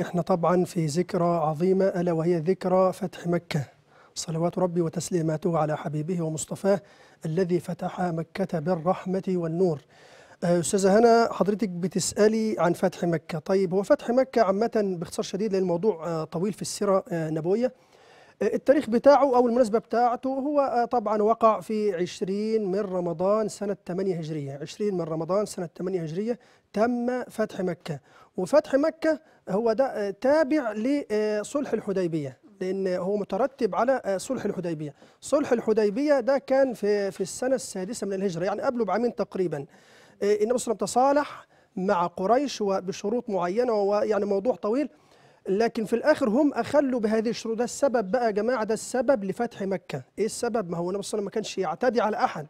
احنا طبعا في ذكرى عظيمة ألا وهي ذكرى فتح مكة صلوات ربي وتسليماته على حبيبه ومصطفاه الذي فتح مكة بالرحمة والنور آه، أستاذة هنا حضرتك بتسألي عن فتح مكة طيب هو فتح مكة عامة باختصار شديد لأن الموضوع آه، طويل في السيرة النبوية آه، التاريخ بتاعه أو المناسبة بتاعته هو آه، طبعا وقع في 20 من رمضان سنة 8 هجرية 20 من رمضان سنة 8 هجرية تم فتح مكة وفتح مكة هو ده آه، تابع لصلح آه، الحديبية لأن هو مترتب على صلح الحديبية صلح الحديبية ده كان في, في السنة السادسة من الهجرة يعني قبله بعامين تقريبا النبي صلى الله عليه وسلم تصالح مع قريش وبشروط معينة ويعني موضوع طويل لكن في الاخر هم اخلوا بهذه الشروط ده السبب بقى يا جماعه ده السبب لفتح مكه ايه السبب ما هو النبي صلى الله عليه وسلم ما كانش يعتدي على احد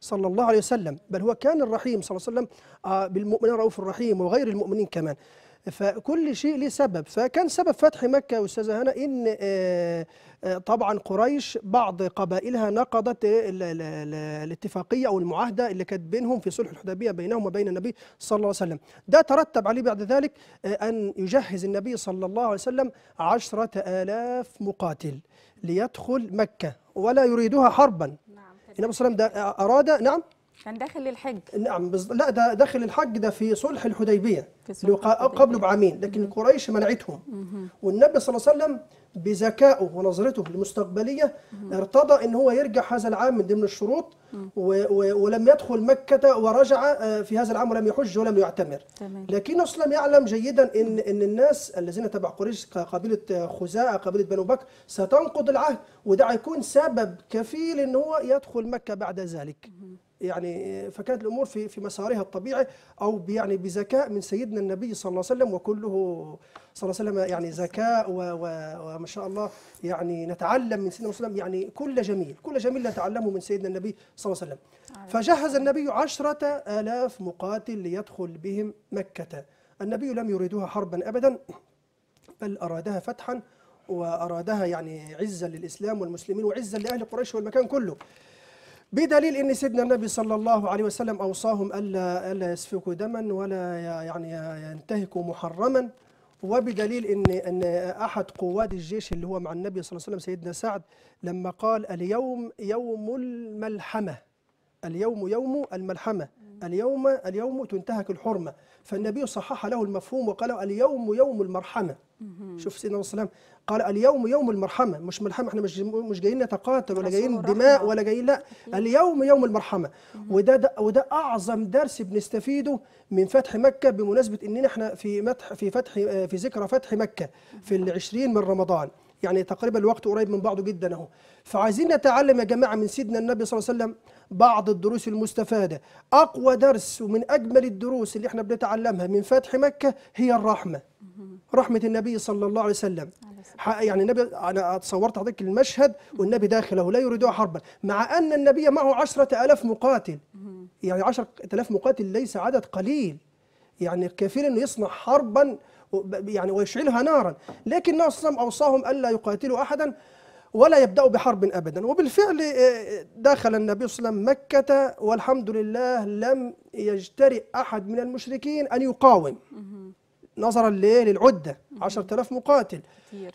صلى الله عليه وسلم بل هو كان الرحيم صلى الله عليه وسلم آه، بالمؤمنين رؤوف الرحيم وغير المؤمنين كمان فكل شيء له سبب فكان سبب فتح مكة يا أستاذة هنا إن آه، آه، طبعا قريش بعض قبائلها نقضت الاتفاقية أو المعاهدة اللي كانت بينهم في صلح الحديبية بينهم وبين النبي صلى الله عليه وسلم ده ترتب عليه بعد ذلك آه، أن يجهز النبي صلى الله عليه وسلم عشرة آلاف مقاتل ليدخل مكة ولا يريدها حربا نعم النبي صلى الله عليه وسلم ده أراد نعم كان داخل للحج نعم لا ده داخل الحج ده في صلح الحديبية لو قبله بعامين لكن قريش منعتهم والنبي صلى الله عليه وسلم بذكائه ونظرته المستقبلية ارتضى ان هو يرجع هذا العام من ضمن الشروط ولم يدخل مكة ورجع آه، في هذا العام ولم يحج ولم يعتمر لكن اسلم يعلم جيدا ان ان الناس الذين تبع قريش قبيلة آه، خزاعة قبيلة بنو بكر ستنقض العهد وده هيكون سبب كفيل ان هو يدخل مكة بعد ذلك يعني آه، فكانت الامور في في مسارها الطبيعي او يعني بذكاء من سيدنا سيدنا النبي صلى الله عليه وسلم وكله صلى الله عليه وسلم يعني ذكاء وما شاء الله يعني نتعلم من سيدنا وسلم يعني كل جميل كل جميل نتعلمه من سيدنا النبي صلى الله عليه وسلم فجهز النبي عشرة آلاف مقاتل ليدخل بهم مكة النبي لم يريدها حربا أبدا بل أرادها فتحا وأرادها يعني عزا للإسلام والمسلمين وعزا لأهل قريش والمكان كله بدليل ان سيدنا النبي صلى الله عليه وسلم اوصاهم الا الا يسفكوا دما ولا يعني ينتهكوا محرما وبدليل ان ان احد قواد الجيش اللي هو مع النبي صلى الله عليه وسلم سيدنا سعد لما قال اليوم يوم الملحمه اليوم يوم الملحمه اليوم اليوم تنتهك الحرمة فالنبي صحح له المفهوم وقال اليوم يوم المرحمة شوف سيدنا وسلم قال اليوم يوم المرحمة مش ملحمة احنا مش مش جايين نتقاتل ولا جايين دماء ولا جايين لا اليوم يوم المرحمة وده ده وده أعظم درس بنستفيده من فتح مكة بمناسبة إننا احنا في مدح في فتح في ذكرى فتح مكة في ال 20 من رمضان يعني تقريبا الوقت قريب من بعضه جدا اهو فعايزين نتعلم يا جماعه من سيدنا النبي صلى الله عليه وسلم بعض الدروس المستفاده اقوى درس ومن اجمل الدروس اللي احنا بنتعلمها من فتح مكه هي الرحمه رحمه النبي صلى الله عليه وسلم يعني النبي انا اتصورت حضرتك المشهد والنبي داخله لا يريد حربا مع ان النبي معه عشرة ألاف مقاتل يعني عشرة ألاف مقاتل ليس عدد قليل يعني كفيل انه يصنع حربا يعني ويشعلها نارا لكن النبي صلى الله عليه وسلم أوصاهم ألا يقاتلوا أحدا ولا يبدأوا بحرب أبدا وبالفعل آه، دخل النبي صلى الله عليه وسلم مكة والحمد لله لم يجترئ أحد من المشركين أن يقاوم نظرا للعدة للعدة 10000 مقاتل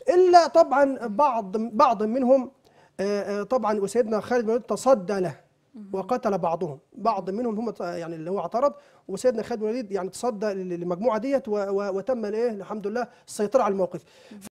إلا طبعا بعض بعض منهم آه، آه، طبعا وسيدنا خالد بن تصدى له وقتل بعضهم بعض منهم هم يعني اللي هو اعترض وسيدنا خالد بن الوليد يعني تصدى للمجموعه ديت وتم الايه الحمد لله السيطره على الموقف